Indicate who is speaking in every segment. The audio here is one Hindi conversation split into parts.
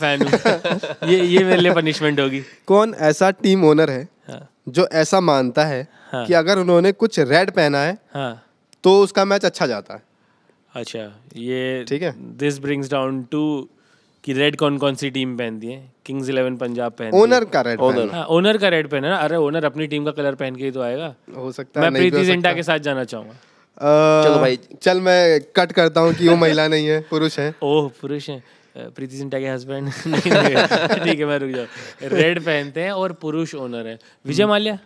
Speaker 1: फैन ये ये मेरे लिए पनिशमेंट होगी
Speaker 2: कौन ऐसा टीम ओनर है हाँ। जो ऐसा मानता है हाँ। कि अगर उन्होंने कुछ रेड पहना है हाँ। तो उसका मैच अच्छा जाता है
Speaker 1: अच्छा ये ठीक है दिस ब्रिंग्स डाउन टू कि रेड कौन कौन सी टीम पहनती है किंग्स इलेवन पंजाब पहन ओनर का रेड ओनर ओनर का रेड पहना अरे ओनर अपनी टीम का कलर पहन के ही तो आएगा हो सकता है मैं प्रीति जिंटा के साथ जाना चाहूंगा चलो भाई
Speaker 2: चल मैं कट करता हूँ कि वो महिला नहीं है पुरुष है ओह पुरुष है प्रीति सिंटा के हस्बैंड ठीक है मैं रुक जाऊँ रेड
Speaker 1: पहनते हैं और पुरुष ओनर है विजय माल्या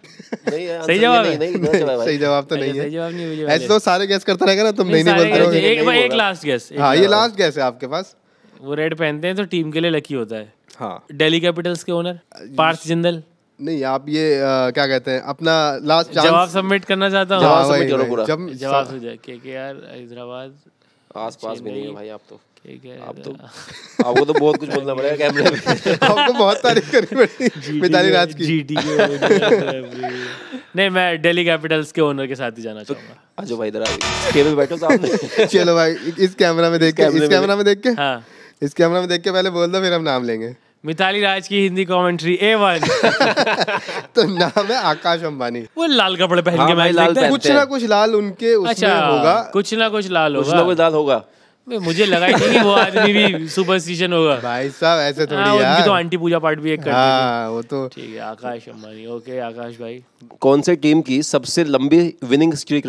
Speaker 2: सही जवाब है सही जवाब तो अच्छा, नहीं है सही जवाब नहीं विजय ऐसे तो सारे गैस करता रहेगा ना तुम नहीं बोलते हो एक लास्ट गैस हाँ ये लास्ट गैस है आपके पास वो
Speaker 1: रेड पहनते हैं तो टीम के लिए लकी होता है हाँ दिल्ली कैपिटल्स के ओनर पार्थ जिंदल
Speaker 2: नहीं आप ये आ, क्या कहते हैं अपना लास्ट जवाब सबमिट करना चाहता हूँ जवाब सबमिट करो पूरा जवाब
Speaker 1: हो जाए के के आर हैदराबाद आस पास भी नहीं है भाई आप तो आप तो आपको तो बहुत कुछ बोलना पड़ेगा कैमरे में आपको बहुत तारीफ करनी पड़ेगी मिताली राज की जीटी नहीं मैं दिल्ली कैपिटल्स के ओनर के साथ ही जाना तो चाहूंगा आज भाई इधर आ टेबल
Speaker 2: पे बैठो सामने चलो भाई इस कैमरा में देख के इस कैमरा में देख के हां इस कैमरा में देख के पहले बोल दो फिर हम नाम लेंगे
Speaker 1: मिताली राज की हिंदी कमेंट्री ए वन
Speaker 2: तो नाम है आकाश अंबानी वो
Speaker 1: लाल कपड़े पहन के हाँ, मैच लाल कुछ ना
Speaker 2: कुछ लाल उनके अच्छा होगा
Speaker 1: कुछ ना कुछ लाल होगा कुछ ना कुछ लाल होगा
Speaker 2: मुझे लगा ही नहीं वो आदमी भी
Speaker 1: सुपरस्टिशन होगा भाई साहब ऐसे हाँ, थोड़ी आ, तो यार तो आंटी पूजा पाठ भी एक करती है हाँ, वो तो ठीक है आकाश अंबानी ओके आकाश भाई कौन से टीम की सबसे लंबी विनिंग स्ट्रीक